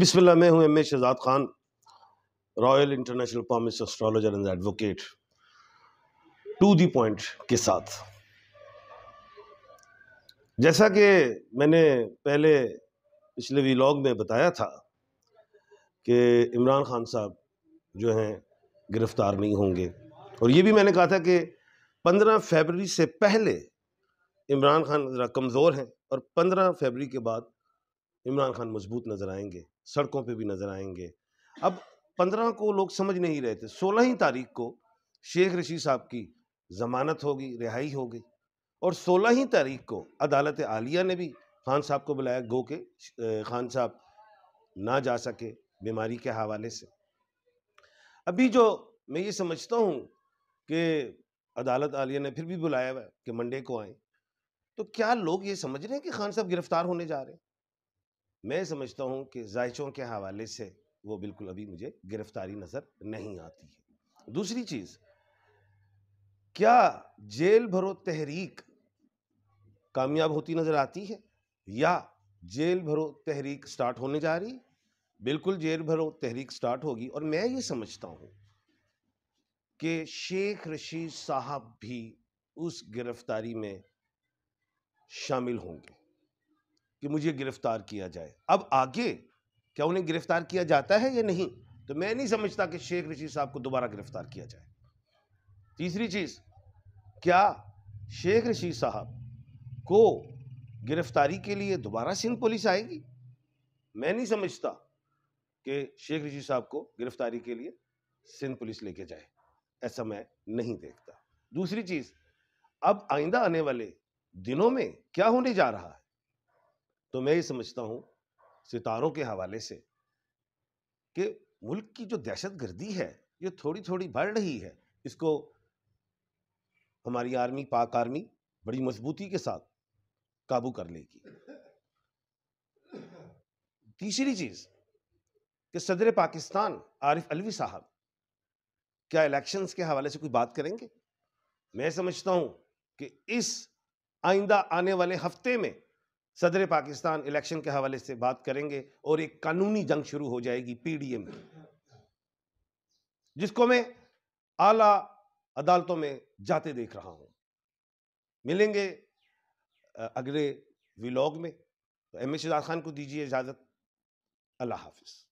जी मैं हूं M A Shahzad Khan royal international palmist astrologer and advocate to the point के साथ जैसा कि मैंने पहले पिछले वीलॉग में बताया था कि इमरान खान साहब जो हैं गिरफ्तार नहीं होंगे और ये भी मैंने कहा था कि 15 फरवरी से पहले इमरान खान ज़रा कमज़ोर हैं और 15 फरवरी के बाद इमरान खान मजबूत नज़र आएंगे सड़कों पे भी नज़र आएंगे अब पंद्रह को लोग समझ नहीं रहे थे सोलह ही तारीख को शेख रशीद साहब की ज़मानत होगी रिहाई होगी और सोलह ही तारीख को अदालत आलिया ने भी खान साहब को बुलाया गो के खान साहब ना जा सके बीमारी के हवाले से अभी जो मैं ये समझता हूँ कि अदालत आलिया ने फिर भी बुलाया हुआ है कि मंडे को आए तो क्या लोग ये समझ रहे हैं कि खान साहब गिरफ्तार होने जा रहे हैं मैं समझता हूँ कि जायचों के हवाले से वो बिल्कुल अभी मुझे गिरफ्तारी नज़र नहीं आती है दूसरी चीज़ क्या जेल भरो तहरीक कामयाब होती नज़र आती है या जेल भरो तहरीक स्टार्ट होने जा रही बिल्कुल जेल भरो तहरीक स्टार्ट होगी और मैं ये समझता हूँ कि शेख रशीद साहब भी उस गिरफ्तारी में शामिल होंगे कि मुझे गिरफ्तार किया जाए अब आगे क्या उन्हें गिरफ्तार किया जाता है या नहीं तो मैं नहीं समझता कि शेख रशीद साहब को दोबारा गिरफ्तार किया जाए तीसरी चीज़ क्या शेख रशीद साहब को गिरफ्तारी के लिए दोबारा सिंध पुलिस आएगी मैं नहीं समझता कि शेख रशीद साहब को गिरफ्तारी के लिए सिंध पुलिस लेके जाए ऐसा मैं नहीं देखता दूसरी चीज़ अब आइंदा आने वाले दिनों में क्या होने जा रहा है तो मैं ये समझता हूँ सितारों के हवाले से कि मुल्क की जो दहशत गर्दी है ये थोड़ी थोड़ी बढ़ रही है इसको हमारी आर्मी पाक आर्मी बड़ी मजबूती के साथ काबू कर लेगी तीसरी चीज़ कि सदर पाकिस्तान आरिफ अलवी साहब क्या इलेक्शंस के हवाले से कोई बात करेंगे मैं समझता हूँ कि इस आइंदा आने वाले हफ्ते में सदर पाकिस्तान इलेक्शन के हवाले से बात करेंगे और एक कानूनी जंग शुरू हो जाएगी पीडीएम की जिसको मैं आला अदालतों में जाते देख रहा हूँ मिलेंगे अगले व्लॉग में तो एम ए शहजाद खान को दीजिए इजाज़त अल्लाह हाफिज़